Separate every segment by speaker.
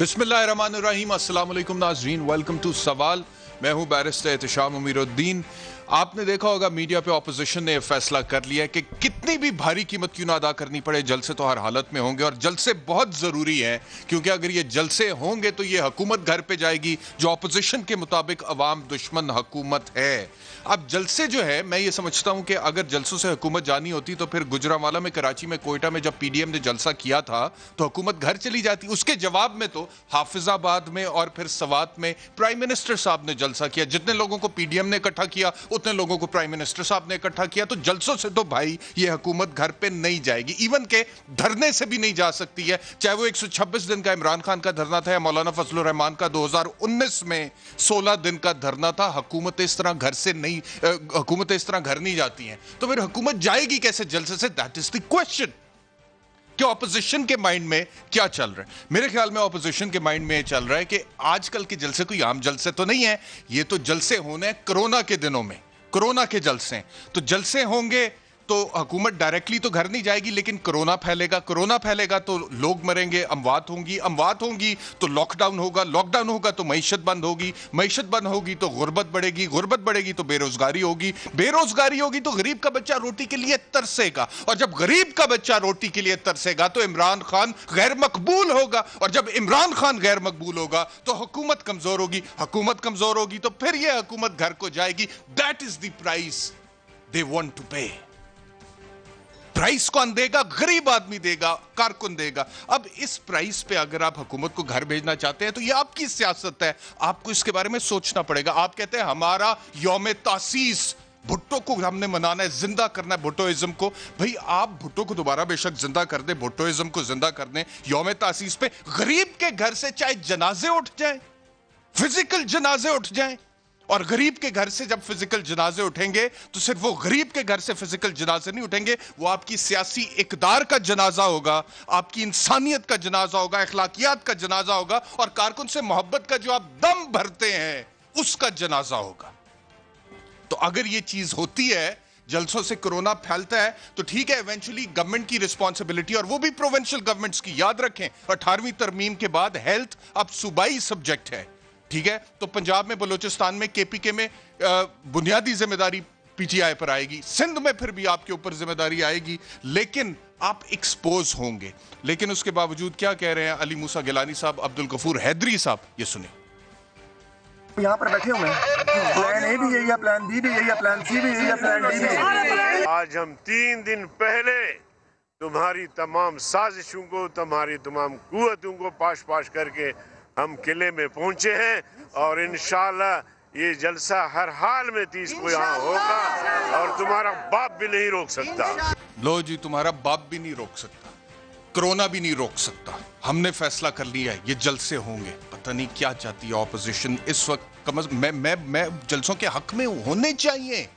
Speaker 1: बिसमीम अल्लाम नाजरीन वेलकम टू सवाल मैं हूं बैरिस्टर एहतशाम अमीरुद्दीन आपने देखा होगा मीडिया पे ऑपोजिशन ने फैसला कर लिया है कि कितनी भी भारी कीमत क्यों ना अदा करनी पड़े जलसे तो हर हालत में होंगे और जलसे बहुत ज़रूरी हैं क्योंकि अगर ये जलसे होंगे तो ये हुकूमत घर पे जाएगी जो ऑपोजिशन के मुताबिक अवाम दुश्मन हकूमत है अब जलसे जो है मैं ये समझता हूँ कि अगर जलसों से हुकूमत जानी होती तो फिर गुजरावाला में कराची में कोयटा में जब पीडीएम ने जलसा किया था तो हुकूमत घर चली जाती उसके जवाब में तो हाफिजाबाद में और फिर सवात में प्राइम मिनिस्टर साहब ने जलसा किया जितने लोगों को पीडीएम ने इकट्ठा किया उतने लोगों को प्राइम मिनिस्टर साहब ने इकट्ठा किया तो जलसों से तो भाई ये हुकूमत घर पर नहीं जाएगी इवन के धरने से भी नहीं जा सकती है चाहे वो छब्बीस दिन का इमरान खान का धरना था या मौलाना फजल रहमान का उन्नीस में सोलह दिन का धरना था हकूमत इस तरह घर से नहीं नहीं हुकूमत इस तरह घर नहीं जाती हैं तो फिर हुकूमत जाएगी कैसे जलसे से दैट इज द क्वेश्चन कि ऑपोजिशन के माइंड में क्या चल रहा है मेरे ख्याल में ऑपोजिशन के माइंड में चल रहा है कि आजकल के जलसे कोई आम जलसे तो नहीं है ये तो जलसे होने कोरोना के दिनों में कोरोना के जलसे तो जलसे होंगे तो हुकूमत डायरेक्टली तो घर नहीं जाएगी लेकिन कोरोना फैलेगा कोरोना फैलेगा तो लोग मरेंगे अमवात होंगी अमवात होंगी तो लॉकडाउन होगा लॉकडाउन होगा तो मीशत बंद होगी मीशत बंद होगी तो गुर्बत बढ़ेगी गुर्बत बढ़ेगी तो बेरोजगारी होगी बेरोजगारी होगी तो गरीब का बच्चा रोटी के लिए तरसेगा और जब गरीब का बच्चा रोटी के लिए तरसेगा तो इमरान खान गैर मकबूल होगा और जब इमरान खान गैर मकबूल होगा तो हुकूमत कमजोर होगी हुकूमत कमजोर होगी तो फिर यह हुकूमत घर को जाएगी that is the price they want to pay price कौन देगा गरीब आदमी देगा कारकुन देगा अब इस प्राइस पे अगर आप हुकूमत को घर भेजना चाहते हैं तो ये आपकी सियासत है आपको इसके बारे में सोचना पड़ेगा आप कहते हैं हमारा योम तासीस भुट्टो को हमने मनाना है जिंदा करना है भुट्टोइज्म को भाई आप भुट्टो को दोबारा बेशक जिंदा कर दे भुट्टोइज्म को जिंदा कर दे योम तासीस पे गरीब के घर से चाहे जनाजे उठ जाए फिजिकल जनाजे उठ जाए और गरीब के घर से जब फिजिकल जनाजे उठेंगे तो सिर्फ वो गरीब के घर से फिजिकल जनाजे नहीं उठेंगे वो आपकी सियासी इकदार का जनाजा होगा आपकी इंसानियत का जनाजा होगा अखलाकियात का जनाजा होगा और कारकुन से मोहब्बत का जो आप दम भरते हैं उसका जनाजा होगा तो अगर ये चीज होती है जलसों से कोरोना फैलता है तो ठीक है इवेंचुअली गवर्नमेंट की रिस्पॉन्सिबिलिटी और वो भी प्रोविंशियल गवर्नमेंट्स की याद रखें अठारहवीं तरमीम के बाद हेल्थ अब सूबाई सब्जेक्ट है ठीक है तो पंजाब में बलोचिस्तान में केपीके में बुनियादी जिम्मेदारी पीटीआई पर आएगी सिंध में फिर भी आपके ऊपर जिम्मेदारी आएगी लेकिन आप एक्सपोज होंगे लेकिन उसके बावजूद क्या कह रहे हैं अली मूसा गिलानी साहब अब्दुल गफूर हैदरी साहब ये सुने
Speaker 2: यहाँ पर बैठे हुए प्लान ए भी यही है प्लान बी भी यही है प्लान सी भी यही है प्लान डी भी आज हम तीन दिन पहले तुम्हारी तमाम साजिशों को तुम्हारी तमाम कुतों को पाश पाश करके हम किले में पहुंचे हैं और इन ये जलसा हर हाल में तीस को यहाँ होगा और तुम्हारा बाप भी नहीं रोक सकता
Speaker 1: लो जी तुम्हारा बाप भी नहीं रोक सकता कोरोना भी नहीं रोक सकता हमने फैसला कर लिया है ये जलसे होंगे पता नहीं क्या चाहती है ऑपोजिशन इस वक्त कम मैं मैं मैं जलसों के हक में होने चाहिए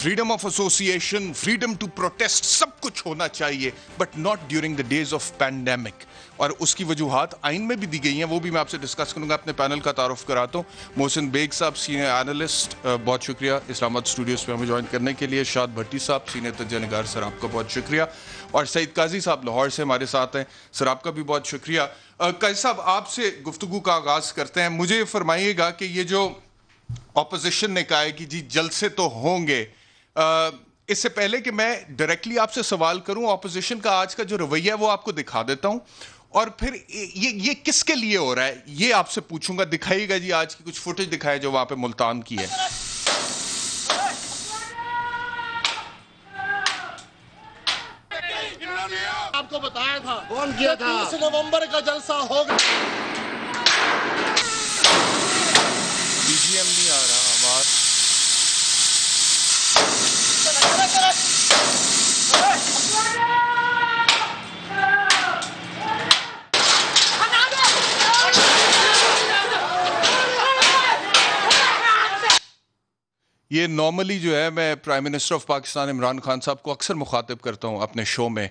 Speaker 1: freedom of association freedom to protest सब कुछ होना चाहिए but not during the days of pandemic और उसकी वजूहत आइन में भी दी गई हैं वो भी मैं आपसे डिस्कस करूंगा अपने पैनल का तारफ कराता हूँ मोहसिन बेग साहब सीनियर एनालिस्ट बहुत शुक्रिया इस्लामाबाद स्टूडियोज़ में हमें ज्वाइन करने के लिए शाद भट्टी साहब सीनियर तजय नगार सर आपका बहुत शुक्रिया और सईद काजी साहब लाहौर से हमारे साथ हैं सर आपका भी बहुत शुक्रिया काजी साहब आपसे गुफ्तु का आगाज़ करते हैं मुझे फरमाइएगा कि ये जो अपोजिशन ने कहा है कि जी जलसे तो होंगे इससे पहले कि मैं डायरेक्टली आपसे सवाल करूं ऑपोजिशन का आज का जो रवैया है वो आपको दिखा देता हूं और फिर ये ये किसके लिए हो रहा है ये आपसे पूछूंगा दिखाईगा जी आज की कुछ फुटेज दिखाए जो वहां पे मुल्तान की है
Speaker 3: आपको बताया था कौन किया था नवंबर का जलसा होगा
Speaker 1: ये नॉर्मली जो है मैं prime minister of Pakistan Imran Khan साहब को अक्सर मुखातिब करता हूँ अपने शो में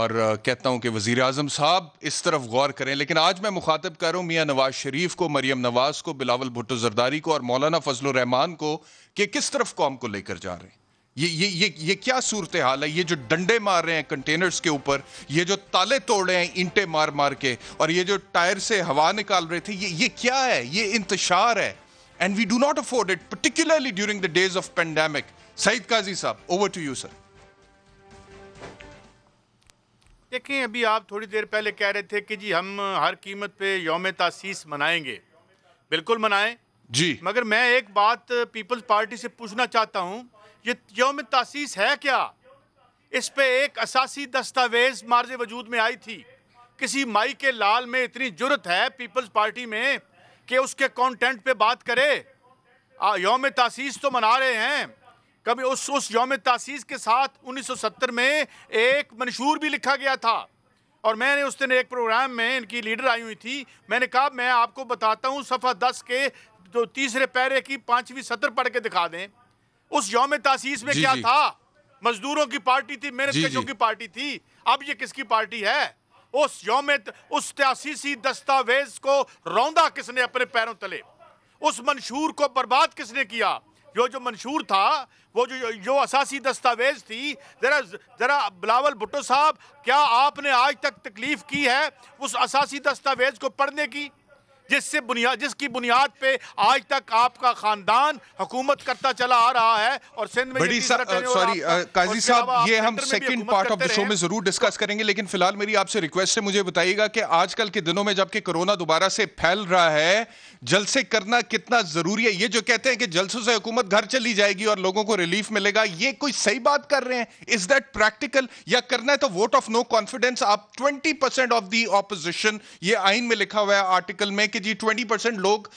Speaker 1: और कहता हूँ कि वज़ी अजम साहब इस तरफ गौर करें लेकिन आज मैं मुखातब कर रहा हूँ मियाँ नवाज शरीफ को मरीम नवाज़ को बिलावल भुट्टो जरदारी को और मौलाना फजल रहमान को कि किस तरफ कौम को लेकर जा रहे हैं ये ये ये ये क्या सूरत हाल है ये जो डंडे मार रहे हैं कंटेनर्स के ऊपर ये जो ताले तोड़ रहे हैं ईंटे मार मार के और ये जो टायर से हवा निकाल रहे थे ये ये क्या है ये इंतशार है and we do not afford it, particularly during the days of pandemic. Saeed Qazi sahab, over to you, sir.
Speaker 2: देखें अभी आप थोड़ी देर पहले कह रहे थे कि जी हम हर कीमत पे योम तासीस मनाएंगे बिल्कुल मनाएं जी मगर मैं एक बात पीपल्स पार्टी से पूछना चाहता हूँ ये योम तासीस है क्या इस पे एक असासी दस्तावेज मार्ज वजूद में आई थी किसी माई के लाल में इतनी जुरत है पीपल्स पार्टी में के उसके कंटेंट पे बात करे योम तासीस तो मना रहे हैं कभी उस उस योम तासीस के साथ 1970 में एक मंशूर भी लिखा गया था और मैंने उस दिन एक प्रोग्राम में इनकी लीडर आई हुई थी मैंने कहा मैं आपको बताता हूँ सफ़ा दस के जो तीसरे पैरे की पाँचवीं सत्र पढ़ के दिखा दें उस योम तासीस में क्या था मजदूरों की पार्टी थी मेहनत की पार्टी थी अब ये किसकी पार्टी है उस योम उस त्यासीसी दस्तावेज को रौंदा किसने अपने पैरों तले उस मंशूर को बर्बाद किसने किया जो जो मंशूर था वो जो जो असासी दस्तावेज थी ज़रा ज़रा बिलावल भुट्टो साहब क्या आपने आज तक तकलीफ़ की है उस असासी दस्तावेज को पढ़ने की जिससे बुनियाद जिसकी बुनियाद पे आज तक आपका खानदान हुकूमत करता चला आ रहा है और सिंध में बड़ी सॉरी काजी साहब ये हम second part of the show
Speaker 1: में जरूर डिस्कस करेंगे लेकिन फिलहाल मेरी आपसे रिक्वेस्ट है मुझे बताइएगा कि आजकल के दिनों में जबकि कोरोना दोबारा से फैल रहा है जलसे करना कितना जरूरी है ये जो कहते हैं कि जलसों से हुकूमत घर चली जाएगी और लोगों को रिलीफ मिलेगा ये कोई सही बात कर रहे हैं इज दैट प्रैक्टिकल या करना है तो वोट ऑफ नो कॉन्फिडेंस आप 20 परसेंट ऑफ दी ऑपोजिशन ये आइन में लिखा हुआ है आर्टिकल में कि जी 20 परसेंट लोग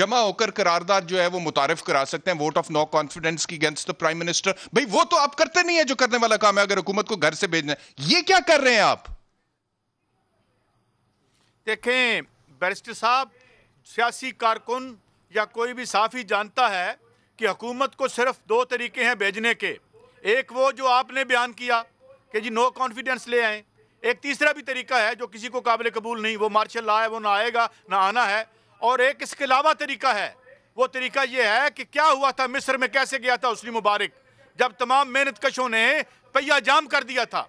Speaker 1: जमा होकर करारदार जो है वो मुतारफ करा सकते हैं वोट ऑफ नो कॉन्फिडेंस की अगेंस्ट द प्राइम मिनिस्टर भाई वो तो आप करते नहीं है जो करने वाला काम है अगर हुकूमत को घर से भेजना है ये क्या कर रहे हैं आप
Speaker 2: देखें बैरिस्टर साहब सियासी कारकुन या कोई भी साफ़ी जानता है कि हुकूमत को सिर्फ दो तरीके हैं भेजने के एक वो जो आपने बयान किया कि जी नो कॉन्फिडेंस ले आएँ एक तीसरा भी तरीका है जो किसी को काबिल कबूल नहीं वो मार्शल ला है वो ना आएगा ना आना है और एक इसके अलावा तरीका है वो तरीका ये है कि क्या हुआ था मिस्र में कैसे गया था उसने मुबारक जब तमाम मेहनत कशों ने पहिया जाम कर दिया था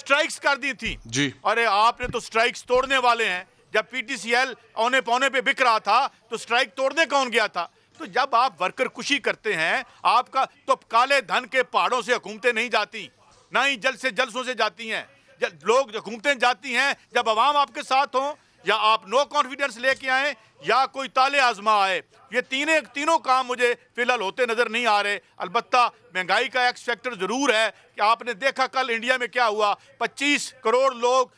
Speaker 2: स्ट्राइक्स कर दी थी जी अरे आपने तो स्ट्राइक्स तोड़ने वाले हैं जब पीटीसीएल औने पौने पे बिक रहा था तो स्ट्राइक तोड़ने कौन गया था तो जब आप वर्कर खुशी करते हैं आपका तो काले धन के पहाड़ों से हुकूमतें नहीं जाती ना ही जल से जलसों से जाती हैं जब लोग हुकूमतें जाती हैं जब आवाम आपके साथ हों या आप नो कॉन्फिडेंस लेके आए या कोई ताले आजमा आए ये तीनों तीनों काम मुझे फिलहाल होते नज़र नहीं आ रहे अलबत् महंगाई का एक्स फैक्टर ज़रूर है कि आपने देखा कल इंडिया में क्या हुआ 25 करोड़ लोग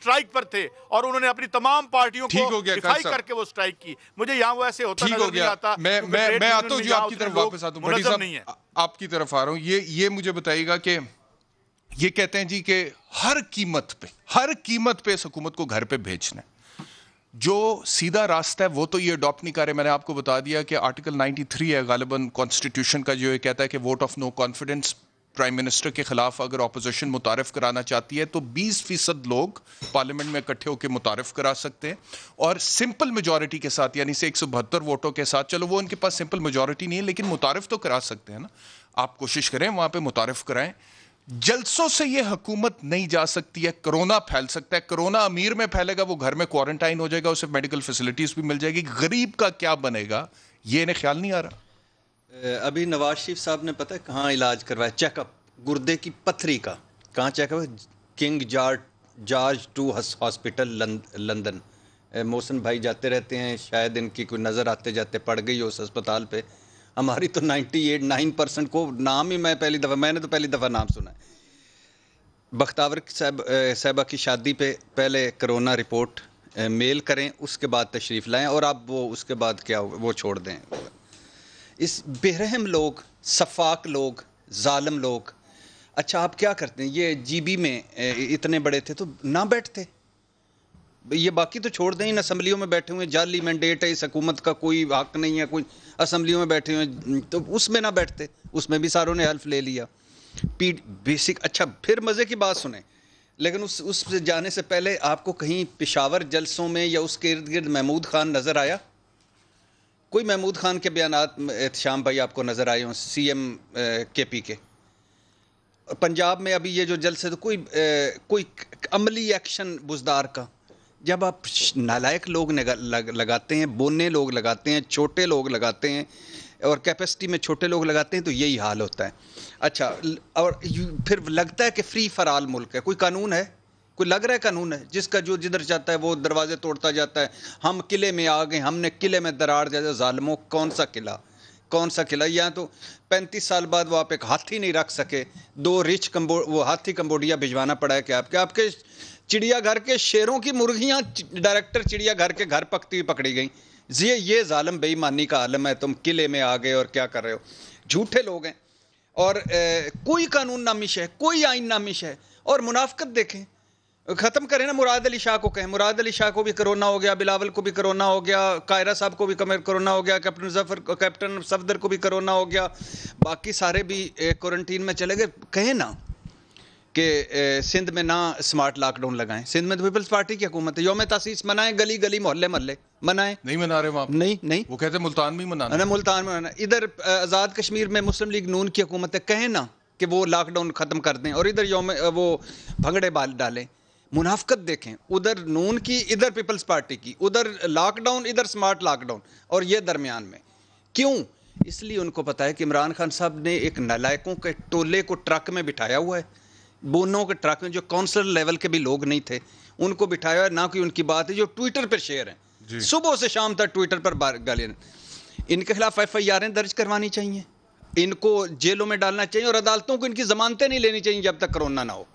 Speaker 2: स्ट्राइक पर थे और उन्होंने अपनी तमाम पार्टियों को करके वो स्ट्राइक की मुझे यहाँ वो ऐसे होता हो गया आता मैं आता हूँ आपकी तरफ वापस आता हूँ नहीं है
Speaker 1: आपकी तरफ आ रहा हूँ ये ये मुझे बताइएगा कि ये कहते हैं जी के हर कीमत पे हर कीमत पे इस हुकूमत को घर पे भेजना जो सीधा रास्ता है वो तो ये अडॉप्ट नहीं कर रहे मैंने आपको बता दिया कि आर्टिकल 93 है गालिबन कॉन्स्टिट्यूशन का जो ये कहता है कि vote of no confidence prime minister के खिलाफ अगर अपोजिशन मुतारफ़ कराना चाहती है तो 20 फीसद लोग पार्लियामेंट में इकट्ठे होकर मुतारफ़ करा सकते हैं और सिंपल मेजोरिटी के साथ यानी से एक वोटों के साथ चलो वो उनके पास सिंपल मेजोरिटी नहीं है लेकिन मुतारफ़ तो करा सकते हैं ना आप कोशिश करें वहाँ पर मुतारफ़ कराएं जलसों से यह हुकूमत नहीं जा सकती है कोरोना फैल सकता है कोरोना अमीर में फैलेगा वो घर में क्वारंटाइन हो जाएगा उसे मेडिकल फैसिलिटीज़ भी मिल जाएगी गरीब का क्या बनेगा ये इन्हें ख्याल नहीं आ रहा
Speaker 4: अभी नवाज शरीफ साहब ने पता है कहाँ इलाज करवाया चेकअप गुर्दे की पथरी का कहाँ चेकअप है King George George two hospital London Mohsin भाई जाते रहते हैं शायद इनकी कोई नज़र आते जाते पड़ गई हो उस अस्पताल पे हमारी तो नाइन्टी एट नाइन परसेंट को नाम ही मैं पहली दफ़ा मैंने तो पहली दफ़ा नाम सुना है बख्तावर साहब साहबा की शादी पे पहले करोना रिपोर्ट मेल करें उसके बाद तशरीफ़ लाएं और आप वो उसके बाद क्या वो छोड़ दें इस बेरहम लोग शफाक लोग ालम लोग अच्छा आप क्या करते हैं ये जीबी में इतने बड़े थे तो ना बैठते ये बाकी तो छोड़ दें इन असम्बलियों में बैठे हुए जाली मैंडेट है इस हकूमत का कोई हक नहीं है कोई असम्बलियों में बैठे हुए तो उसमें ना बैठते उसमें भी सारों ने हेल्प ले लिया पी बेसिक अच्छा फिर मज़े की बात सुने लेकिन उस उस जाने से पहले आपको कहीं पिशावर जलसों में या उसके इर्द गिर्द महमूद खान नज़र आया कोई महमूद खान के बयान एहतशाम भाई आपको नज़र आए हों सी एम के पी के पंजाब में अभी ये जो जलसे तो कोई ए, कोई अमली एक्शन बुजदार का जब आप नालायक लोग लग, लगाते हैं बोने लोग लगाते हैं छोटे लोग लगाते हैं और कैपेसिटी में छोटे लोग लगाते हैं तो यही हाल होता है अच्छा और फिर लगता है कि फ्री फराल मुल्क है कोई कानून है कोई लग रहा है कानून है जिसका जो जिधर जाता है वो दरवाजे तोड़ता जाता है हम किले में आ गए हमने किले में दरार दिया ालमों कौन सा किला कौन सा किला यहाँ तो पैंतीस साल बाद वो आप एक हाथी नहीं रख सके दो रिच कम्बो वो हाथी कम्बोडिया भिजवाना पड़ा है कि आपके आपके चिड़ियाघर के शेरों की मुर्गियाँ डायरेक्टर चिड़ियाघर के घर पकती हुई पकड़ी गई ये ये ालम बेईमानी का आलम है तुम किले में आ गए और क्या कर रहे हो झूठे लोग हैं और ए, कोई कानून नामिश है कोई आइन नामिश है और मुनाफ्त देखें ख़त्म करें ना मुराद अली शाह को कहें मुराद अली शाह को भी कोरोना हो गया बिलावल को भी कोरोना हो गया कायरा साहब को भी कोरोना हो गया कैप्टन जफर कैप्टन सफदर को भी कोरोना हो गया बाकी सारे भी क्वारंटीन में चले गए कहें ना कि सिंध में ना स्मार्ट लॉकडाउन लगाएं सिंध में तो पीपल्स पार्टी की हुकूमत है योम तसीस मनाएं गली गली मोहल्ले मोहल्ले मनाएं नहीं मना रहे वहाँ नहीं नहीं वो कहते मुल्तान में मनाना ना मुल्तान में मनाना इधर आज़ाद कश्मीर में मुस्लिम लीग नून की हुकूमत है कहें ना कि वो लॉकडाउन ख़त्म कर दें और इधर योम वो भंगड़े बाल डालें मुनाफ्त देखें उधर नून की इधर पीपल्स पार्टी की उधर लॉकडाउन इधर स्मार्ट लॉकडाउन और ये दरमियान में क्यों इसलिए उनको पता है कि इमरान खान साहब ने एक नलायकों के टोले को ट्रक में बिठाया हुआ है बोनों के ट्रक में जो काउंसलर लेवल के भी लोग नहीं थे उनको बिठाया है ना कि उनकी बात है जो ट्विटर पर शेयर है सुबह से शाम तक ट्विटर पर गालियाँ इनके खिलाफ एफ आई आरें दर्ज करवानी चाहिए इनको जेलों में डालना चाहिए और अदालतों को इनकी जमानतें नहीं लेनी चाहिए जब तक कोरोना ना हो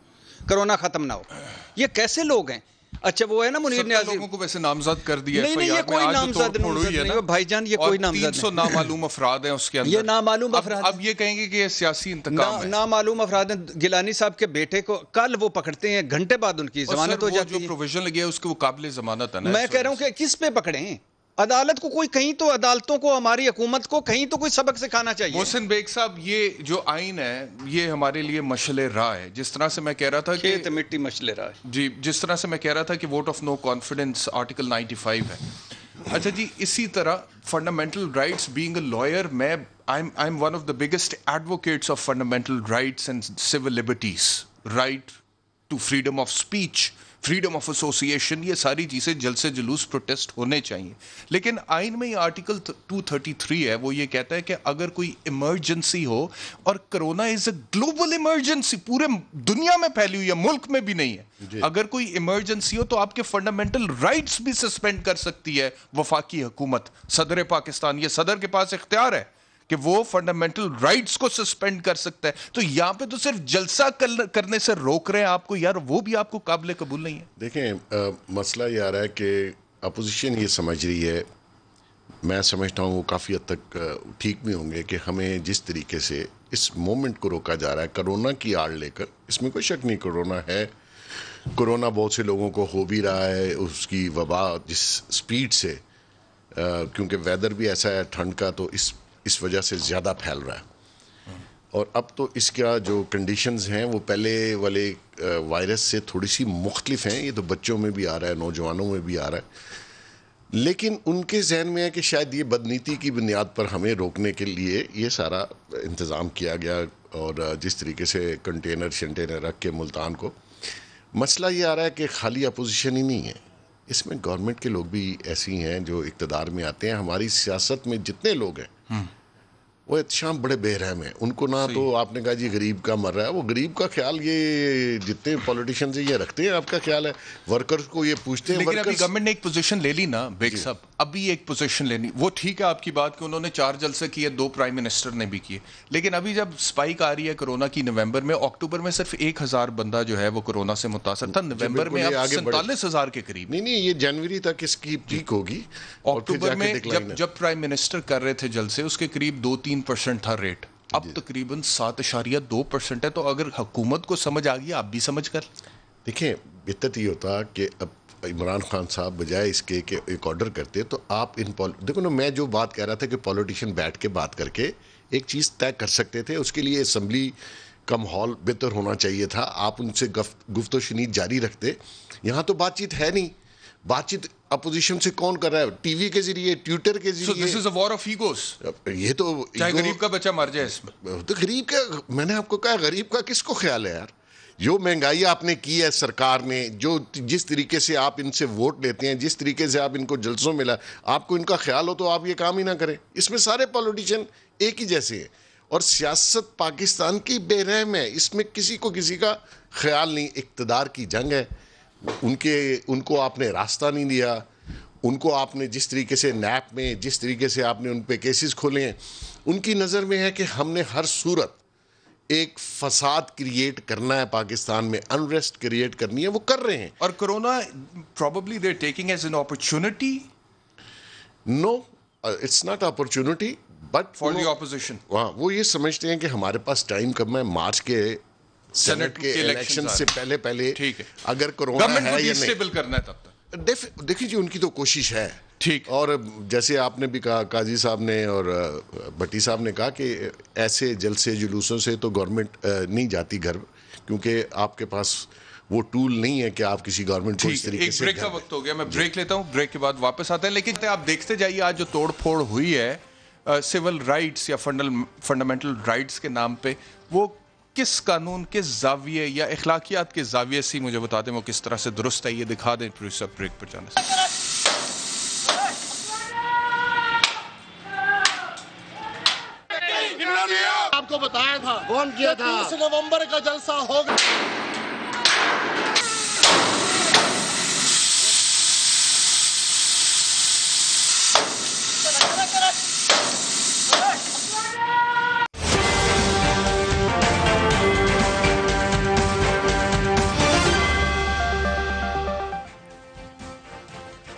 Speaker 4: कोरोना खत्म ना हो ये कैसे लोग हैं अच्छा वो है ना मुनीर ने लोगों
Speaker 1: को वैसे नामजद
Speaker 4: कर दिया नहीं नहीं ये कोई तो नामजद नहीं है भाईजान ये कोई नामजद तीन 300 नामालूम अफराद हैं उसके अंदर ये नामालूम अफराद अब ये कहेंगे कि ये सियासी इंतकाम है नामालूम अफराद हैं गिलानी साहब के बेटे को कल वो पकड़ते हैं घंटे बाद उनकी जमानत हो जाती है जो प्रोविजन लगी है उसके वो काबिल जमानत है मैं कह रहा हूँ कि किस पे पकड़े हैं अदालत को कोई कहीं तो अदालतों को हमारी हुकूमत को कहीं तो कोई सबक सिखाना चाहिए
Speaker 1: मोहसिन बेग साहब ये जो आइन है ये हमारे लिए मशले राह है जिस तरह से मैं कह रहा था कि मिट्टी मशले राह जी जिस तरह से मैं कह रहा था कि vote of no confidence article 95 है अच्छा जी इसी तरह fundamental rights being a lawyer मैं I am I am one of the biggest advocates of fundamental rights and civil liberties right to freedom of speech freedom of association ये सारी चीज़ें जल से जुलूस प्रोटेस्ट होने चाहिए लेकिन आइन में ये आर्टिकल 233 है वो ये कहता है कि अगर कोई इमरजेंसी हो और corona is a global emergency पूरे दुनिया में फैली हुई है मुल्क में भी नहीं है अगर कोई इमरजेंसी हो तो आपके फंडामेंटल राइट्स भी सस्पेंड कर सकती है वफाकी हुकूमत सदर पाकिस्तान ये सदर के पास इख्तियार है कि वो फंडामेंटल राइट्स को सस्पेंड कर सकता है तो यहाँ पे तो सिर्फ जलसा कर, करने से रोक रहे हैं आपको यार वो भी आपको काबिल कबूल नहीं है
Speaker 3: देखें आ, मसला ये आ रहा है कि अपोजिशन ये समझ रही है मैं समझता हूँ वो काफ़ी हद तक ठीक भी होंगे कि हमें जिस तरीके से इस मोमेंट को रोका जा रहा है कोरोना की आड़ लेकर इसमें कोई शक नहीं कोरोना है कोरोना बहुत से लोगों को हो भी रहा है उसकी वबा जिस स्पीड से क्योंकि वेदर भी ऐसा है ठंड का तो इस इस वजह से ज़्यादा फैल रहा है और अब तो इसका जो कंडीशंस हैं वो पहले वाले वायरस से थोड़ी सी मुख्तलिफ हैं ये तो बच्चों में भी आ रहा है नौजवानों में भी आ रहा है लेकिन उनके जहन में है कि शायद ये बदनीति की बुनियाद पर हमें रोकने के लिए ये सारा इंतज़ाम किया गया और जिस तरीके से कंटेनर शंटेनर रख के मुल्तान को मसला ये आ रहा है कि खाली अपोजिशन ही नहीं है इसमें गवर्नमेंट के लोग भी ऐसी हैं जो इकतदार में आते हैं हमारी सियासत में जितने लोग हैं हम्म। वो एहतम बड़े बेरहम हैं उनको ना तो आपने कहा जी गरीब का मर रहा है वो गरीब का ख्याल ये जितने पॉलिटिशियन से ये रखते हैं आपका ख्याल है वर्कर्स को ये पूछते हैं लेकिन अभी गवर्नमेंट
Speaker 1: ने एक पोजीशन ले ली ना बेग साहब अभी एक पोजीशन लेनी वो ठीक है आपकी बात कि उन्होंने चार जलसे किए दो प्राइम मिनिस्टर ने भी किए लेकिन अभी जब स्पाइक आ रही है कोरोना की नवंबर में अक्टूबर में सिर्फ एक हज़ार बंदा जो है वो कोरोना से मुतासर था नवंबर में सैंतालीस हज़ार के करीब नहीं नहीं ये जनवरी तक इसकी पीक होगी अक्टूबर में जब जब प्राइम मिनिस्टर कर रहे थे जलसे उसके करीब दो तीन तीन परसेंट था रेट अब तकरीबन सात अशारिया दो परसेंट है तो
Speaker 3: अगर हुकूमत को समझ आ गई आप भी समझ कर देखिए बेहतर ये होता कि अब इमरान खान साहब बजाय इसके के एक ऑर्डर करते तो आप इन देखो ना मैं जो बात कह रहा था कि पॉलिटिशियन बैठ के बात करके एक चीज़ तय कर सकते थे उसके लिए असम्बली का माहौल बेहतर होना चाहिए था आप उनसे गुफ्त शनीद जारी रखते यहाँ तो बातचीत है नहीं बातचीत अपोजिशन से कौन कर रहा है टीवी के जरिए ट्विटर के जरिए this is a war of egos ये तो चाहे गरीब का बच्चा मर जाए इसमें तो गरीब का मैंने आपको कहा गरीब का किसको ख्याल है यार जो महंगाई आपने की है सरकार ने जो जिस तरीके से आप इनसे वोट लेते हैं जिस तरीके से आप इनको जलसों मिला आपको इनका ख्याल हो तो आप ये काम ही ना करें इसमें सारे पॉलिटिशियन एक ही जैसे हैं और सियासत पाकिस्तान की बेरहम है इसमें किसी को किसी का ख्याल नहीं इकतदार की जंग है उनके उनको आपने रास्ता नहीं दिया उनको आपने जिस तरीके से नैप में जिस तरीके से आपने उन पर केसेस खोले हैं उनकी नज़र में है कि हमने हर सूरत एक फसाद क्रिएट करना है पाकिस्तान में अनरेस्ट क्रिएट करनी है वो कर रहे हैं और corona probably there taking as an opportunity no it's not opportunity but for the opposition हाँ वो ये समझते हैं कि हमारे पास टाइम कम है मार्च के सेनेट के इलेक्शन से पहले पहले ठीक है अगर कोरोना है या नहीं करना है तब तक देखिए जी उनकी तो कोशिश है ठीक और जैसे आपने भी कहा काजी साहब ने और भट्टी साहब ने कहा कि ऐसे जलसे जुलूसों से तो गवर्नमेंट नहीं जाती घर क्योंकि आपके पास वो टूल नहीं है कि आप किसी गवर्नमेंट को इस तरीके एक ब्रेक का
Speaker 1: वक्त हो गया मैं ब्रेक लेता हूँ ब्रेक के बाद वापस आते हैं लेकिन आप देखते जाइए आज जो तोड़ फोड़ हुई है सिविल राइट्स या फंडल फंडामेंटल राइट्स के नाम पे वो किस कानून के जाविये या अखलाकियात के जाविये से मुझे बता दें वो किस तरह से दुरुस्त है ये दिखा दें प्रोड्यूसर ब्रेक पर जाने से
Speaker 3: आपको बताया था कौन किया था नवंबर का जलसा होगा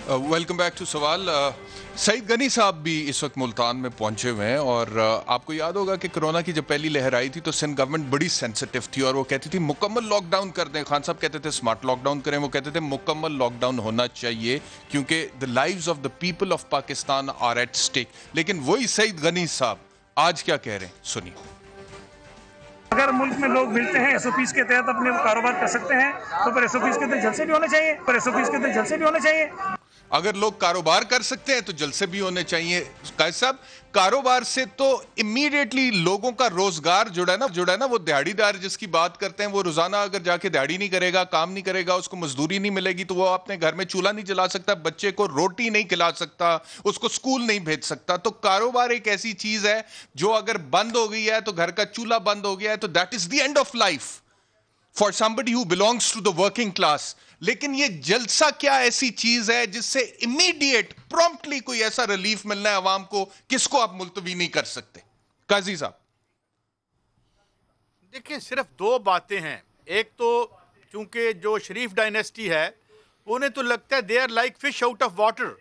Speaker 1: वेलकम बैक टू सवाल सईद गनी साहब भी इस वक्त मुल्तान में पहुंचे हुए हैं और uh, आपको याद होगा कि कोरोना की जब पहली लहर आई थी तो सिंध गवर्नमेंट बड़ी सेंसिटिव थी और वो कहती थी मुकम्मल लॉकडाउन कर दें खान साहब कहते थे स्मार्ट लॉकडाउन करें वो कहते थे मुकम्मल लॉकडाउन होना चाहिए क्योंकि the live of the people of Pakistan are at stake लेकिन वही सईद गनी साहब आज क्या कह रहे हैं सुनिए अगर
Speaker 4: मुल्क में लोग मिलते हैं एस के तहत अपने कारोबार कर सकते हैं तो पर एसओपीस के तहत जलसे भी होने चाहिए पर एसओपीस के तहत जलसे भी होने चाहिए
Speaker 1: अगर लोग कारोबार कर सकते हैं तो जलसे भी होने चाहिए कायद साहब कारोबार से तो इमीडिएटली लोगों का रोजगार जुड़ा है ना जुड़ा है ना वो दिहाड़ीदार जिसकी बात करते हैं वो रोजाना अगर जाके दिहाड़ी नहीं करेगा काम नहीं करेगा उसको मजदूरी नहीं मिलेगी तो वो अपने घर में चूल्हा नहीं जला सकता बच्चे को रोटी नहीं खिला सकता उसको स्कूल नहीं भेज सकता तो कारोबार एक ऐसी चीज है जो अगर बंद हो गई है तो घर का चूल्हा बंद हो गया है तो that is the end of life for somebody who belongs to the working class लेकिन ये जलसा क्या ऐसी चीज है जिससे इमीडिएट प्रॉम्प्टली कोई ऐसा रिलीफ मिलना है आवाम को किसको आप
Speaker 2: मुलतवी नहीं कर सकते काजी साहब देखिए सिर्फ दो बातें हैं एक तो चूंकि जो शरीफ डायनेस्टी है उन्हें तो लगता है they are like fish out of water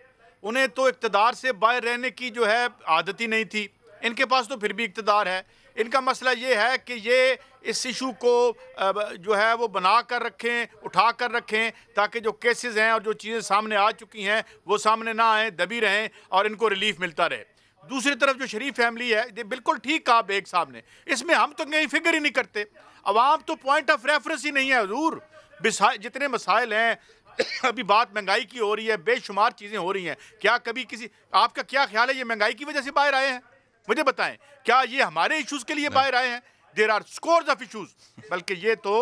Speaker 2: उन्हें तो इकतदार से बाहर रहने की जो है आदत ही नहीं थी इनके पास तो फिर भी इकतदार है इनका मसला ये है कि ये इस इशू को जो है वो बना कर रखें उठा कर रखें ताकि जो केसेस हैं और जो चीज़ें सामने आ चुकी हैं वो सामने ना आएँ दबी रहें और इनको रिलीफ मिलता रहे दूसरी तरफ जो शरीफ फैमिली है ये बिल्कुल ठीक कहा बेग साहब ने इसमें हम तो कहीं फिक्र ही नहीं करते अवाम तो पॉइंट ऑफ रेफरेंस ही नहीं है हजूर जितने मसाइल हैं अभी बात महंगाई की हो रही है बेशुमार चीज़ें हो रही हैं क्या कभी किसी आपका क्या ख्याल है ये महंगाई की वजह से बाहर आए हैं मुझे बताएं क्या ये हमारे इश्यूज के लिए बाहर आए हैं there are score of issues बल्कि ये तो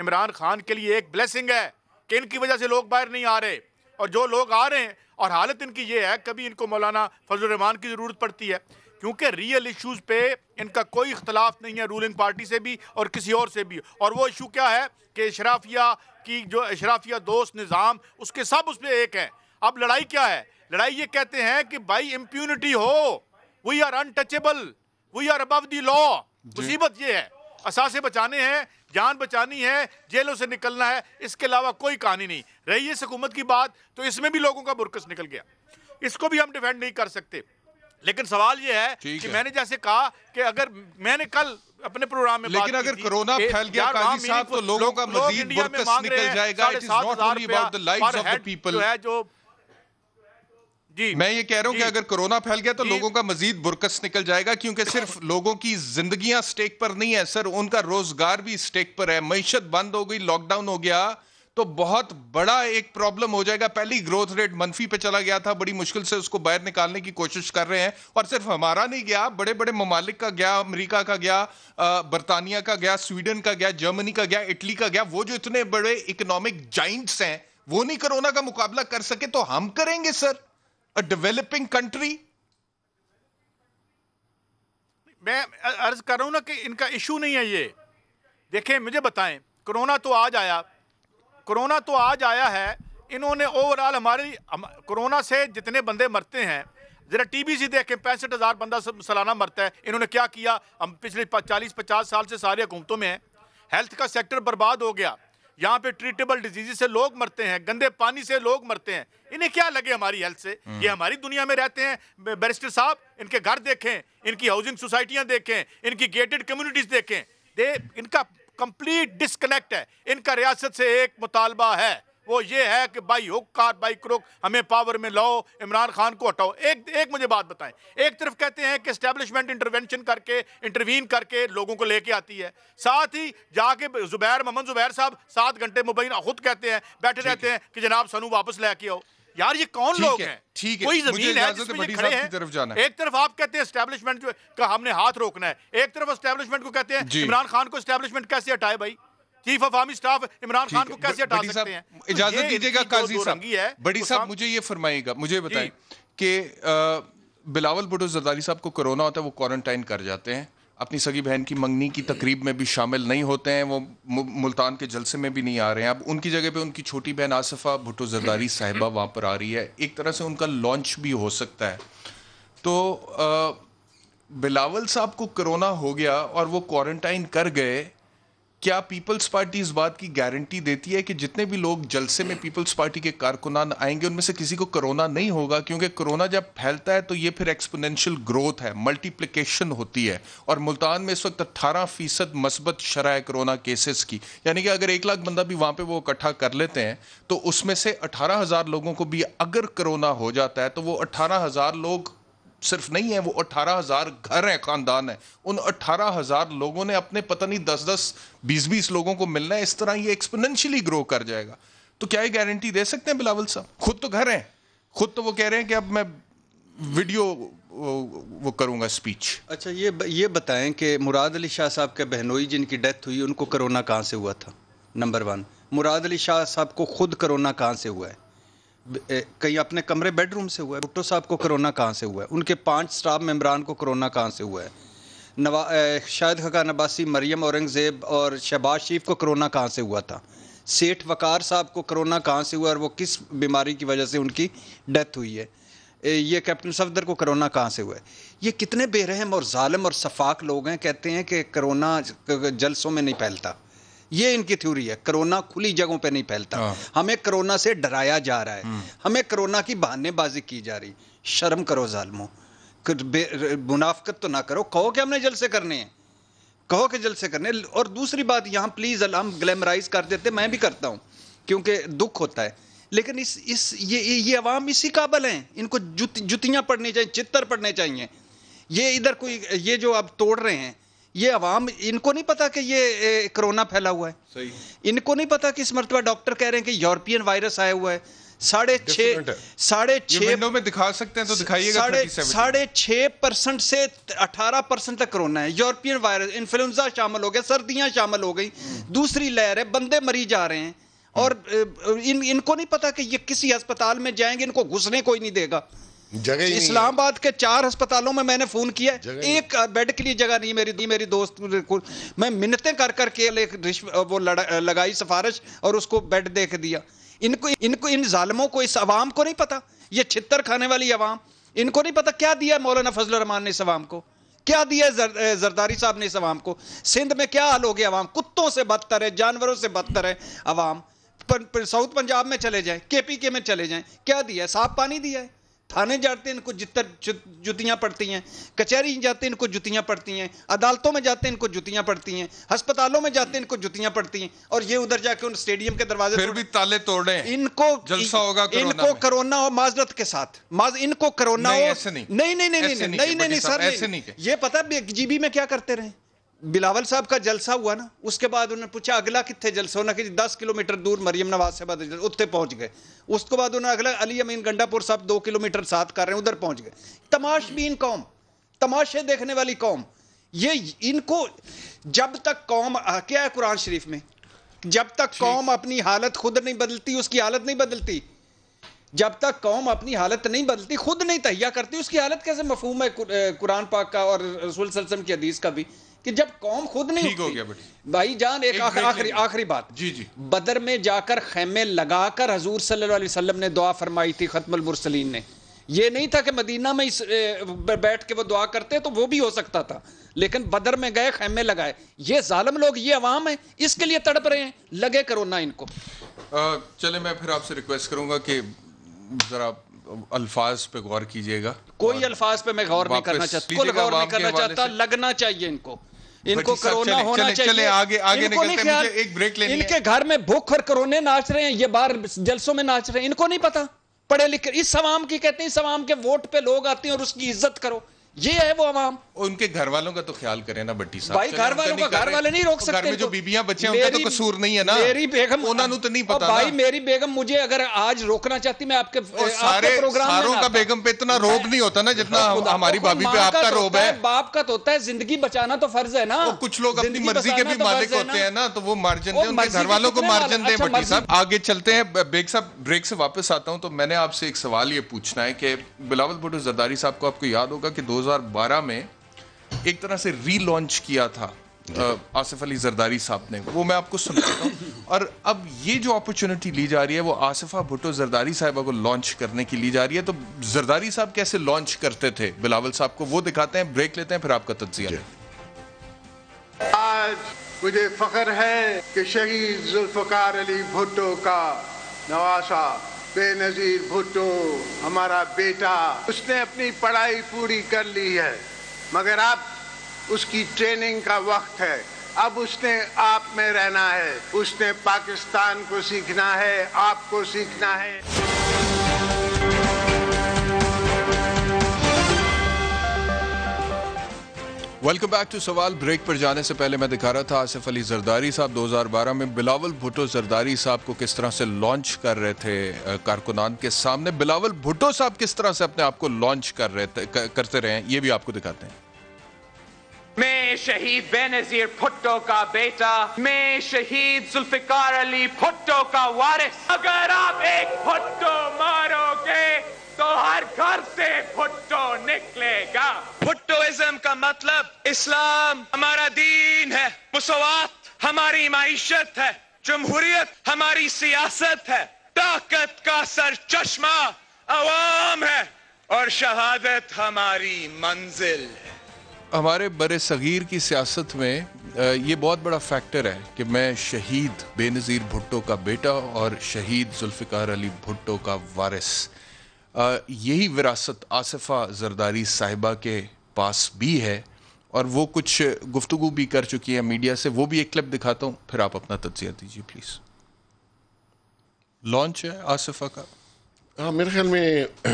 Speaker 2: इमरान खान के लिए एक ब्लेसिंग है कि इनकी वजह से लोग बाहर नहीं आ रहे और जो लोग आ रहे हैं और हालत इनकी ये है कभी इनको मौलाना फजल रहमान की ज़रूरत पड़ती है क्योंकि रियल इश्यूज़ पे इनका कोई इख्तलाफ नहीं है रूलिंग पार्टी से भी और किसी और से भी और वो इशू क्या है कि अशराफिया की जो अशराफिया दोस्त निज़ाम उसके सब उसमें एक हैं अब लड़ाई क्या है लड़ाई ये कहते हैं कि भाई इम्प्यूनिटी हो we are untouchable we are above the law मुसीबत ये है असासे बचाने हैं जान बचानी है जेलों से निकलना है इसके अलावा कोई कहानी नहीं रही इस हुकूमत की बात तो इसमें भी लोगों का बुरकस निकल गया इसको भी हम डिफेंड नहीं कर सकते लेकिन सवाल यह है कि है। मैंने जैसे कहा कि अगर मैंने कल अपने प्रोग्राम में लेकिन बात अगर कोरोना फैल गया काजी साहब तो लोगों का मजीद बुरकस निकल जाएगा it is not only about the lives of the people जो है जो
Speaker 1: जी मैं ये कह रहा हूँ कि अगर कोरोना फैल गया तो लोगों का मजीद बुरकस निकल जाएगा क्योंकि सिर्फ लोगों की जिंदगियां स्टेक पर नहीं है सर उनका रोजगार भी स्टेक पर है मीशत बंद हो गई लॉकडाउन हो गया तो बहुत बड़ा एक प्रॉब्लम हो जाएगा पहली ग्रोथ रेट मनफी पे चला गया था बड़ी मुश्किल से उसको बाहर निकालने की कोशिश कर रहे हैं और सिर्फ हमारा नहीं गया बड़े बड़े ममालिक का गया अमेरिका का गया बरतानिया का गया स्वीडन का गया जर्मनी का गया इटली का गया वो जो इतने बड़े इकोनॉमिक जाइंट्स हैं वो नहीं कोरोना का मुकाबला
Speaker 2: कर सके तो हम करेंगे सर a developing country? मैं अर्ज कर रहा हूँ ना कि इनका इशू नहीं है ये देखें मुझे बताएं कोरोना तो आज आया कोरोना तो आज आया है इन्होंने ओवरऑल हमारी कोरोना से जितने बंदे मरते हैं ज़रा टीबी सी देखें पैंसठ हज़ार बंदा सालाना मरता है इन्होंने क्या किया हम पिछले चालीस पचास साल से सारी हुकूमतों में हैं हेल्थ का सेक्टर बर्बाद हो गया यहाँ पे ट्रीटेबल डिजीज से लोग मरते हैं गंदे पानी से लोग मरते हैं इन्हें क्या लगे हमारी हेल्थ से हम्म। ये हमारी दुनिया में रहते हैं बैरिस्टर साहब इनके घर देखें इनकी हाउसिंग सोसाइटियाँ देखें इनकी गेटेड कम्युनिटीज देखें दे इनका कंप्लीट डिस्कनेक्ट है इनका रियासत से एक मुतालबा है वो ये है कि by hook or by crook हमें पावर में लाओ इमरान खान को हटाओ एक एक मुझे बात बताएं एक तरफ कहते हैं कि स्टैब्लिशमेंट इंटरवेंशन करके इंटरवीन करके लोगों को लेके आती है साथ ही जाके जुबैर मोहम्मद जुबैर साहब सात घंटे मुबैन खुद कहते हैं बैठे रहते हैं कि जनाब सनू वापस लेके आओ यार ये कौन लोग हैं ठीक है कोई जमीन है जिसमें ये खड़े हैं तरफ जाना है। एक तरफ आप कहते हैं स्टैब्लिशमेंट का हमने हाथ रोकना है एक तरफ स्टैब्लिशमेंट को कहते हैं इमरान खान को स्टैब्लिशमेंट कैसे हटाए भाई chief of army staff Imran Khan को कैसे हटा सकते हैं तो इजाजत दीजिएगा काजी साहब बड़ी साहब
Speaker 1: मुझे ये फरमाइएगा मुझे बताए कि बिलावल भुटो जरदारी साहब को कोरोना होता है वो क्वारंटाइन कर जाते हैं अपनी सगी बहन की मंगनी की तकरीब में भी शामिल नहीं होते हैं वो मुल्तान के जलसे में भी नहीं आ रहे हैं अब उनकी जगह पे उनकी छोटी बहन आसफ़ा भुटो जरदारी साहिबा वहाँ पर आ रही है एक तरह से उनका लॉन्च भी हो सकता है तो आ, बिलावल साहब को कोरोना हो गया और वो क्वारंटाइन कर गए क्या पीपल्स पार्टी इस बात की गारंटी देती है कि जितने भी लोग जलसे में पीपल्स पार्टी के कारकुनान आएंगे उनमें से किसी को कोरोना नहीं होगा क्योंकि कोरोना जब फैलता है तो ये फिर एक्सपोनेंशियल ग्रोथ है मल्टीप्लिकेशन होती है और मुल्तान में इस वक्त अट्ठारह फीसद मस्बत शराय कोरोना केसेस की यानी कि अगर एक लाख बंदा भी वहाँ पर वो इकट्ठा कर लेते हैं तो उसमें से अठारह हज़ार लोगों को भी अगर करोना हो जाता है तो वो अट्ठारह हज़ार लोग सिर्फ नहीं है वो अट्ठारह हज़ार घर हैं ख़ानदान हैं उन अठारह हज़ार लोगों ने अपने पता नहीं दस दस बीस बीस लोगों को मिलना है इस तरह ये एक्सपोनेंशियली ग्रो कर जाएगा तो क्या ये गारंटी दे सकते हैं बिलावल साहब खुद तो घर हैं खुद तो वो कह रहे हैं कि अब मैं वीडियो वो करूंगा स्पीच
Speaker 4: अच्छा ये ये बताएं कि मुराद अली शाह साहब के बहनोई जिनकी डेथ हुई उनको करोना कहाँ से हुआ था नंबर वन मुराद अली शाह साहब को खुद करोना कहाँ से हुआ है कहीं अपने कमरे बेडरूम से हुआ है भुट्टो साहब को करोना कहाँ से हुआ है उनके पांच स्टाफ मेम्बरान को करोना कहाँ से हुआ है नवा शाहिद खका नबासी मरियम औरंगज़ेब और शहबाज शरीफ को करोना कहाँ से हुआ था सेठ वकार साहब को करोना कहाँ से हुआ और वो किस बीमारी की वजह से उनकी डेथ हुई है ये कैप्टन सफदर को करोना कहाँ से हुआ है ये कितने बेरहम और ालम और शफाक लोग हैं कहते हैं कि करोना जलसों में नहीं फैलता ये इनकी थ्योरी है कोरोना खुली जगहों पे नहीं फैलता हाँ। हमें कोरोना से डराया जा रहा है हम्म। हमें कोरोना की बहानेबाजी की जा रही शर्म करो जालमो मुनाफ्त तो ना करो कहो कि हमने जलसे करने हैं कहो कि जलसे करने और दूसरी बात यहाँ प्लीज़ हम ग्लैमराइज कर देते मैं भी करता हूँ क्योंकि दुख होता है लेकिन इस इस ये ये अवाम इसी काबल हैं इनको जुत, जुतियाँ पढ़नी चाहिए चित्तर पढ़ने चाहिए ये इधर कोई ये जो आप तोड़ रहे हैं ये अवाम इनको नहीं पता कि ये कोरोना फैला हुआ है सही इनको नहीं पता कि इस मरतबा डॉक्टर कह रहे हैं कि यूरोपियन वायरस आया हुआ है साढ़े छः साढ़े छः में दिखा सकते हैं तो दिखाइएगा साढ़े साढ़े छः परसेंट से अठारह परसेंट तक कोरोना है यूरोपियन वायरस इन्फ्लुंजा शामिल हो गया सर्दियां शामिल हो गई दूसरी लहर है बंदे मरी जा रहे हैं और इन इनको नहीं पता कि ये किसी अस्पताल में जाएंगे इनको घुसने कोई नहीं देगा जगह इस्लामाबाद के चार अस्पतालों में मैंने फोन किया एक बेड के लिए जगह नहीं मेरी दी मेरी दोस्त मैं मिन्नतें कर कर के वो लगाई सिफारिश और उसको बेड दे के दिया इनको इनको इन जालमों को इस अवाम को नहीं पता ये छितर खाने वाली अवाम इनको नहीं पता क्या दिया मौलाना फजल रहमान ने इस अवाम को क्या दिया जर, जरदारी साहब ने इस अवाम को सिंध में क्या हाल हो गया अवाम कुत्तों से बदतर है जानवरों से बदतर है अवाम साउथ पंजाब में चले जाए के पी के में चले जाए क्या दिया साफ पानी दिया है थाने जाते हैं इनको जितर जुतियाँ पड़ती हैं कचहरी जाते हैं इनको जुतियाँ पड़ती हैं अदालतों में जाते हैं इनको जुतियाँ पड़ती हैं अस्पतालों में जाते हैं इनको जुतियाँ पड़ती हैं और ये उधर जाके उन स्टेडियम के दरवाजे फिर भी ताले तोड़े इनको जलसा होगा इनको कोरोना हो माजरत के साथ इनको कोरोना नहीं नहीं नहीं नहीं नहीं नहीं नहीं सर ये पता जीबी में क्या करते रहे बिलावल साहब का जलसा हुआ ना उसके बाद उन्होंने पूछा अगला कितने जलसा होना कि दस किलोमीटर दूर मरियम नवाज साहब उत्ते पहुंच गए उसके बाद उन्होंने अगला अली अमीन गंडापुर साहब दो किलोमीटर साथ कर रहे हैं उधर पहुंच गए तमाशबीन कौम तमाशे देखने वाली कौम ये इनको जब तक कौम क्या है कुरान शरीफ में जब तक कौम अपनी हालत खुद नहीं बदलती उसकी हालत नहीं बदलती जब तक कौम अपनी हालत नहीं बदलती खुद नहीं तहिया करती उसकी हालत कैसे मफहूम है कुरान पाक का और रसूल सलसम की हदीस का भी कि जब कौम खुद नहीं ठीक हो गया भाई जान एक, एक आखिरी आखिरी बात जी जी बदर में जाकर खेमे लगाकर हजूर सल्लाम ने दुआ फरमाई थी खतमसलीन ने ये नहीं था कि मदीना में इस बैठ के वो दुआ करते तो वो भी हो सकता था लेकिन बदर में गए खेमे लगाए ये जालम लोग ये अवाम है इसके लिए तड़प रहे हैं लगे करो ना इनको
Speaker 1: चले मैं फिर आपसे रिक्वेस्ट करूंगा कि जरा अल्फाज पे गौर कीजिएगा कोई अल्फाज पे मैं गौर नहीं करना चाहता गौर नहीं करना चाहता
Speaker 4: लगना चाहिए इनको
Speaker 1: इनको कोरोना होना चले, चाहिए चले, आगे आगे नहीं ख्याल
Speaker 4: एक ब्रेक लेनी इनके घर में भूख और कोरोने नाच रहे हैं ये बाहर जलसों में नाच रहे हैं इनको नहीं पता पढ़े लिखे इस सवाम की कहते हैं इस के वोट पे लोग आते हैं और उसकी इज्जत करो ये है वो आवाम
Speaker 1: उनके घर वालों का तो ख्याल करें ना बट्टी साहब भाई घर वालों का घर वाले नहीं रोक सकते घर में जो तो बीबियां बच्चे हैं उनका तो
Speaker 4: कसूर नहीं है ना मेरी बेगम उन्होंने तो नहीं पता भाई मेरी बेगम मुझे अगर आज रोकना चाहती मैं आपके सारे सारों का बेगम
Speaker 1: पे इतना रोब नहीं होता ना जितना हमारी भाभी पे आपका तो रोब है
Speaker 4: बाप का तो होता है जिंदगी बचाना तो फर्ज है ना कुछ लोग अपनी मर्जी के भी तो मालिक होते हैं
Speaker 1: ना तो वो मार्जिन दे उनके घर वालों को मार्जिन दे अच्छा, बट्टी साहब आगे चलते हैं बेग साहब ब्रेक से वापस आता हूँ तो मैंने आपसे एक सवाल ये पूछना है कि बिलावल भुटो जरदारी साहब को आपको याद होगा कि दो 2012 में एक तरह से रीलॉन्च किया था आसिफ अली जरदारी साहब ने वो मैं आपको सुनाता हूँ और अब ये जो अपॉर्चुनिटी ली जा रही है वो आसिफा भुटो जरदारी साहबा को लॉन्च करने की ली जा रही है तो जरदारी साहब कैसे लॉन्च करते थे बिलावल साहब को वो दिखाते हैं ब्रेक लेते हैं फिर आपका तजिया
Speaker 3: आज मुझे फख्र है कि शहीद जुल्फकार अली भुट्टो का नवासा बेनजीर भुट्टो हमारा बेटा उसने अपनी पढ़ाई पूरी कर ली है मगर अब उसकी ट्रेनिंग का वक्त है अब उसने आप में रहना है उसने पाकिस्तान को सीखना है आपको सीखना है
Speaker 1: welcome back to Sawal break पर जाने से पहले मैं दिखा रहा था आसिफ अली जरदारी साहब 2012 में बिलावल भुट्टो जरदारी साहब को किस तरह से लॉन्च कर रहे थे कारकुनान के सामने बिलावल भुट्टो साहब किस तरह से अपने आप को लॉन्च कर रहे थे करते रहे ये भी आपको दिखाते हैं
Speaker 4: मैं शहीद बेनजीर भुट्टो का बेटा मैं शहीद जुल्फिकार अली भुट्टो का वारिस अगर आप एक भुट्टो
Speaker 1: मारोगे तो हर घर से भुट्टो निकलेगा भुट्टोइज्म का मतलब इस्लाम हमारा दीन है मुसवात हमारी माइशत है जमहूरियत हमारी सियासत है ताकत का सर चश्मा आवाम है और शहादत हमारी मंजिल हमारे बड़े सग़ीर की सियासत में ये बहुत बड़ा फैक्टर है कि मैं शहीद बेनज़ीर भुट्टो का बेटा और शहीद जुल्फ़िकार अली भुट्टो का वारिस यही विरासत आसिफा जरदारी साहिबा के पास भी है और वो कुछ गुफ्तु भी कर चुकी है मीडिया से वो भी एक क्लिप दिखाता हूँ फिर आप अपना
Speaker 3: तजिया दीजिए प्लीज़
Speaker 1: लॉन्च है आसिफा का
Speaker 3: हाँ मेरे ख्याल में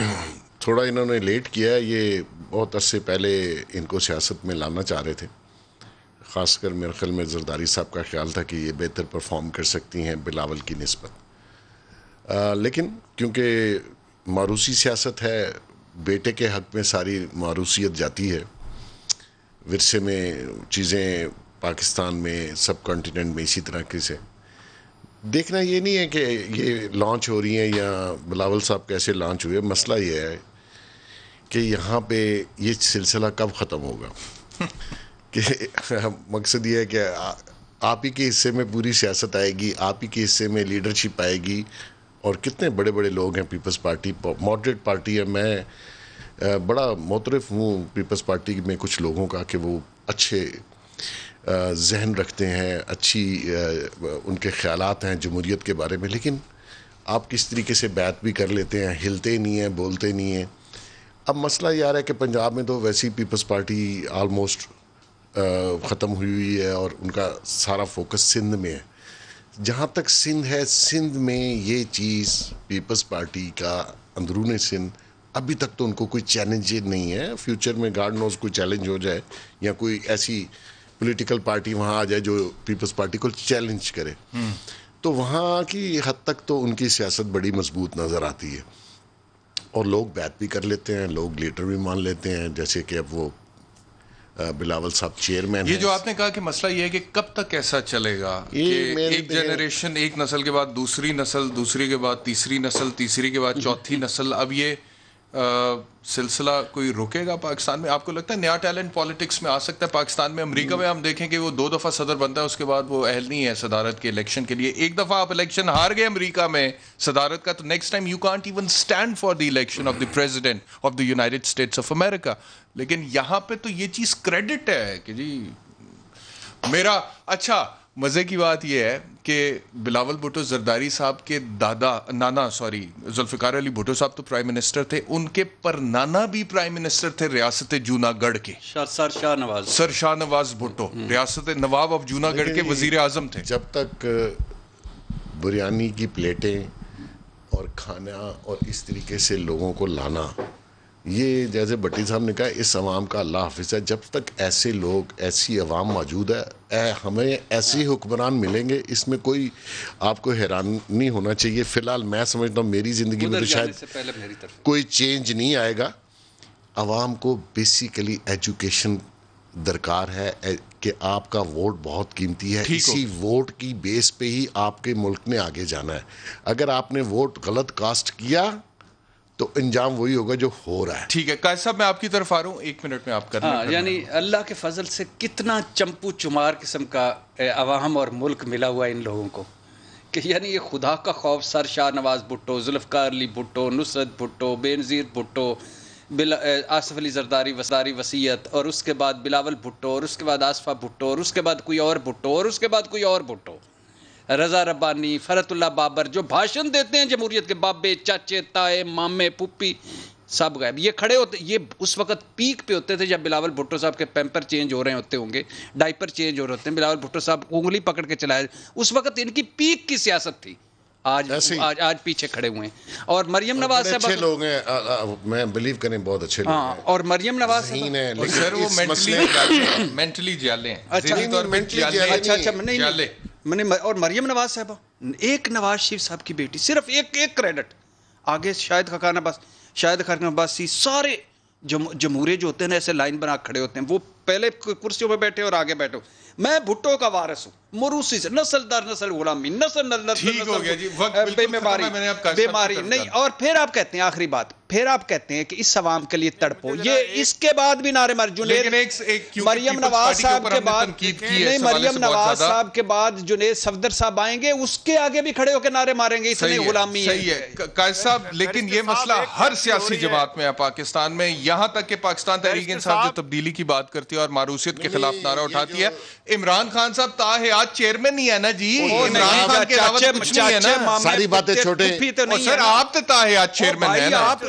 Speaker 3: थोड़ा इन्होंने लेट किया है ये बहुत अरसे पहले इनको सियासत में लाना चाह रहे थे ख़ासकर मेरे ख्याल में जरदारी साहब का ख्याल था कि ये बेहतर परफॉर्म कर सकती हैं बिलावल की नस्बत लेकिन क्योंकि मारूसी सियासत है बेटे के हक में सारी मारूसीत जाती है विरसे में चीज़ें पाकिस्तान में सब कॉन्टीनेंट में इसी तरह की से देखना ये नहीं है कि ये लॉन्च हो रही हैं या बिलावल साहब कैसे लॉन्च हुए मसला ये है कि यहाँ पे ये सिलसिला कब ख़त्म होगा कि मकसद ये है कि आप ही के हिस्से में पूरी सियासत आएगी आप ही के हिस्से में लीडरशिप आएगी और कितने बड़े बड़े लोग हैं पीपल्स पार्टी मॉडरेट पार्टी है मैं बड़ा मोतरफ हूँ पीपल्स पार्टी में कुछ लोगों का कि वो अच्छे जहन रखते हैं अच्छी उनके ख्याल हैं जमहूरीत के बारे में लेकिन आप किस तरीके से बात भी कर लेते हैं हिलते नहीं हैं बोलते नहीं हैं अब मसला ये आ रहा है कि पंजाब में तो वैसी पीपल्स पार्टी आलमोस्ट ख़त्म हुई हुई है और उनका सारा फोकस सिंध में है जहाँ तक सिंध है सिंध में ये चीज़ पीपल्स पार्टी का अंदरून सिंध अभी तक तो उनको कोई चैलेंज नहीं है फ्यूचर में गार्ड नोज कोई चैलेंज हो जाए या कोई ऐसी पॉलिटिकल पार्टी वहाँ आ जाए जो पीपल्स पार्टी को चैलेंज करे हम्म। तो वहाँ की हद तक तो उनकी सियासत बड़ी मजबूत नज़र आती है और लोग बैत भी कर लेते हैं लोग लीडर भी मान लेते हैं जैसे कि अब वो बिलावल साहब चेयरमैन ये जो
Speaker 1: आपने कहा कि मसला ये है कि कब तक ऐसा चलेगा कि एक जनरेशन एक नस्ल के बाद दूसरी नस्ल दूसरी के बाद तीसरी नस्ल तीसरी के बाद चौथी नस्ल अब ये सिलसिला कोई रुकेगा पाकिस्तान में आपको लगता है नया टैलेंट पॉलिटिक्स में आ सकता है पाकिस्तान में अमेरिका में हम देखें कि वो दो दफ़ा सदर बनता है उसके बाद वो अहल नहीं है सदारत के इलेक्शन के लिए एक दफ़ा आप इलेक्शन हार गए अमेरिका में सदारत का तो next time you can't even stand for the election of the president of the United States of America लेकिन यहाँ पर तो ये चीज़ क्रेडिट है कि जी मेरा अच्छा मज़े की बात यह है कि बिलावल भुटो जरदारी साहब के दादा नाना सॉरी जुल्फ़िकार अली भुटो साहब तो प्राइम मिनिस्टर थे उनके पर नाना भी प्राइम मिनिस्टर थे रियासत जूनागढ़ के
Speaker 4: सर शाह नवाज
Speaker 1: सर शाह नवाज भुटो हम्म। रियासत नवाब ऑफ जूनागढ़ के वजीर आजम थे जब
Speaker 3: तक बिरयानी की प्लेटें और खाना और इस तरीके से लोगों को लाना ये जैसे भट्टी साहब ने कहा इस आवाम का अल्लाह हाफिज़ है जब तक ऐसे लोग ऐसी आवाम मौजूद है ए, हमें ऐसे हुक्मरान मिलेंगे इसमें कोई आपको हैरान नहीं होना चाहिए फ़िलहाल मैं समझता हूँ मेरी ज़िंदगी में तो शायद कोई चेंज नहीं आएगा आवाम को बेसिकली एजुकेशन दरकार है कि आपका वोट बहुत कीमती है इसी वोट की बेस पे ही आपके मुल्क ने आगे जाना है अगर आपने वोट गलत कास्ट किया तो इंजाम वही होगा जो हो रहा है
Speaker 4: ठीक है साहब मैं आपकी तरफ आ रहा हूँ एक मिनट में आप कर हाँ, यानी अल्लाह के फजल से कितना चंपू चुमार किस्म का अवाम और मुल्क मिला हुआ इन लोगों को कि यानी ये खुदा का खौफ सर शाह नवाज भुट्टो जुल्फकार अली भुट्टो नुसरत भुट्टो बेनज़ीर भुट्टो बिल आसफ़ अली जरदारी वसारी वसीयत और उसके बाद बिलावल भुट्टो और उसके बाद आसफ़ा भुट्टो और उसके बाद कोई और भुट्टो और उसके बाद कोई और भुट्टो रज़ा रब्बानी फ़रतुल्ला बाबर जो भाषण देते हैं जमहूरियत के बाबे चाचे ताए मामे पुप्पी सब गायब ये खड़े होते ये उस वक्त पीक पे होते थे जब बिलावल भुट्टो साहब के पैम्पर चेंज हो रहे होते होंगे डाइपर चेंज हो रहे होते हैं बिलावल भुट्टो साहब उंगली पकड़ के चलाए उस वक्त इनकी पीक की सियासत थी आज आज आज पीछे खड़े हुए हैं और मरियम नवाज साहब अच्छे
Speaker 3: लोग हैं मैं बिलीव करें बहुत अच्छे लोग हाँ, हैं
Speaker 4: और मरियम नवाज साहब है लेकिन सर वो मेंटली मेंटली जाले हैं अच्छा मेंटली जाले अच्छा अच्छा नहीं मैंने और मरियम नवाज साहबा एक नवाज शरीफ साहब की बेटी सिर्फ एक एक क्रेडिट आगे शायद खकान अब्बास शायद खकान अब्बासी सारे जमूरे जो होते हैं ना ऐसे लाइन बना खड़े होते हैं वो पहले कुर्सियों पर बैठे और आगे बैठो मैं भुट्टो का वारस हूँ मुरूसी से नसल दर नसल गुलामी नसल बीमारी अच्छा नहीं और फिर आप कहते हैं आखिरी बात फिर आप कहते हैं कि इस सवाम के लिए तड़पो ये इसके बाद भी नारे मर जुनेद मरियम नवाज साहब के बाद नहीं मरियम नवाज साहब के बाद जुनेद सफदर साहब आएंगे उसके आगे भी खड़े होकर नारे मारेंगे इसमें गुलामी है
Speaker 1: कायद साहब लेकिन ये मसला हर सियासी जमात में है पाकिस्तान में यहाँ तक कि पाकिस्तान तहरीक इंसाफ जो तब्दीली की बात करती है और मारूसियत के खिलाफ नारा उठाती है इमरान खान साहब ता है आज चेयरमैन नहीं है ना जी इमरान खान के अलावा कुछ नहीं है ना सारी बातें छोटे तो सर आप तो ता है आज चेयरमैन है ना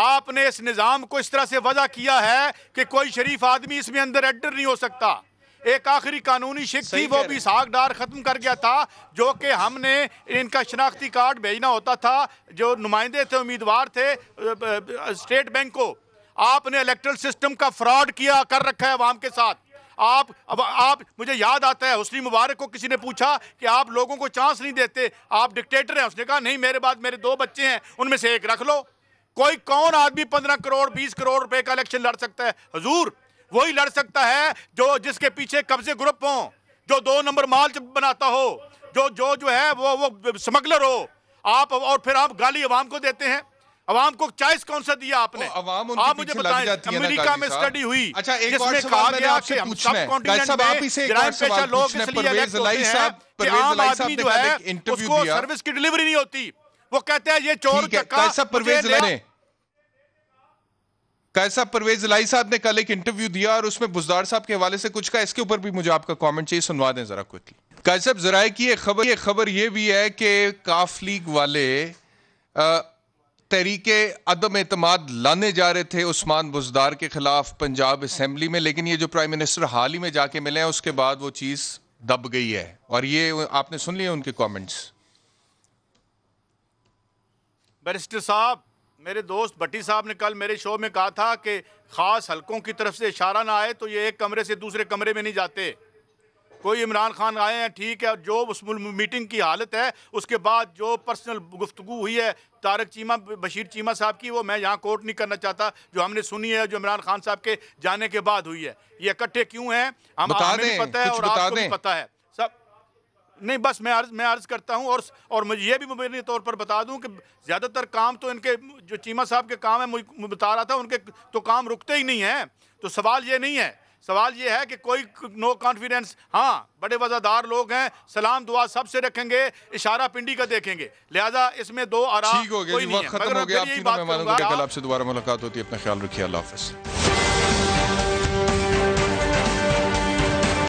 Speaker 2: आपने इस निज़ाम को इस तरह से वजह किया है कि कोई शरीफ आदमी इसमें अंदर एडर नहीं हो सकता एक आखिरी कानूनी शिक थी वो भी साग डार ख़त्म कर गया था जो कि हमने इनका शनाख्ती कार्ड भेजना होता था जो नुमाइंदे थे उम्मीदवार थे स्टेट बैंक को आपने इलेक्ट्रल सिस्टम का फ्रॉड किया कर रखा है आवाम के साथ आप अब आप मुझे याद आता है हुसनी मुबारक को किसी ने पूछा कि आप लोगों को चांस नहीं देते आप डिक्टेटर हैं उसने कहा नहीं मेरे बाद मेरे दो बच्चे हैं उनमें से एक रख लो कोई कौन आदमी पंद्रह करोड़ बीस करोड़ रुपए का इलेक्शन लड़ सकता है हजूर वही लड़ सकता है जो जिसके पीछे कब्जे ग्रुप हो जो दो नंबर माल बनाता हो जो जो जो है वो वो स्मगलर हो आप और फिर आप गाली अवाम को देते हैं अवाम को चॉइस कौन सा दिया आपने आप मुझे बताएं अमेरिका में स्टडी हुई अच्छा एक और सवाल मैंने आपसे पूछना
Speaker 1: है आप इसे एक और सवाल पूछना है परवेज साहब परवेज साहब ने एक इंटरव्यू दिया सर्विस
Speaker 2: की डिलीवरी नहीं होती वो कहते हैं ये चोर कैसा परवेज ने
Speaker 1: कैसा परवेज लाई साहब ने कल एक इंटरव्यू दिया और उसमें बुजदार साहब के हवाले से कुछ कहा इसके ऊपर भी मुझे आपका कमेंट चाहिए सुनवा दें जरा क्विकली कैसा साहब जराए की एक खबर ये खबर ये भी है कि काफ लीग वाले तरीके अदम अतमाद लाने जा रहे थे उस्मान बुजदार के खिलाफ पंजाब असम्बली में लेकिन ये जो प्राइम मिनिस्टर हाल ही में जाके मिले हैं उसके बाद वो चीज़ दब गई है और ये आपने सुन लिया उनके कॉमेंट्स
Speaker 2: बैरिस्टर साहब मेरे दोस्त भट्टी साहब ने कल मेरे शो में कहा था कि ख़ास हलकों की तरफ से इशारा ना आए तो ये एक कमरे से दूसरे कमरे में नहीं जाते कोई इमरान खान आए हैं ठीक है और जो उस मीटिंग की हालत है उसके बाद जो पर्सनल गुफ्तु हुई है तारक चीमा बशीर चीमा साहब की वो मैं यहाँ कोर्ट नहीं करना चाहता जो हमने सुनी है जो इमरान खान साहब के जाने के बाद हुई है ये इकट्ठे क्यों हैं हम हमें पता है और आपको पता है नहीं बस मैं अर्ज मैं अर्ज़ करता हूँ और और मुझे ये भी मुबैनी तौर पर बता दूँ कि ज़्यादातर काम तो इनके जो चीमा साहब के काम है मुझे बता रहा था उनके तो काम रुकते ही नहीं हैं तो सवाल ये नहीं है सवाल ये है कि कोई नो कॉन्फिडेंस हाँ बड़े वजादार लोग हैं सलाम दुआ सबसे रखेंगे इशारा पिंडी का देखेंगे लिहाजा इसमें दो आराम कोई नहीं है यही बात आपसे
Speaker 1: दोबारा मुलाकात होती है अपना ख्याल रखिए अल्लाह हाफिज़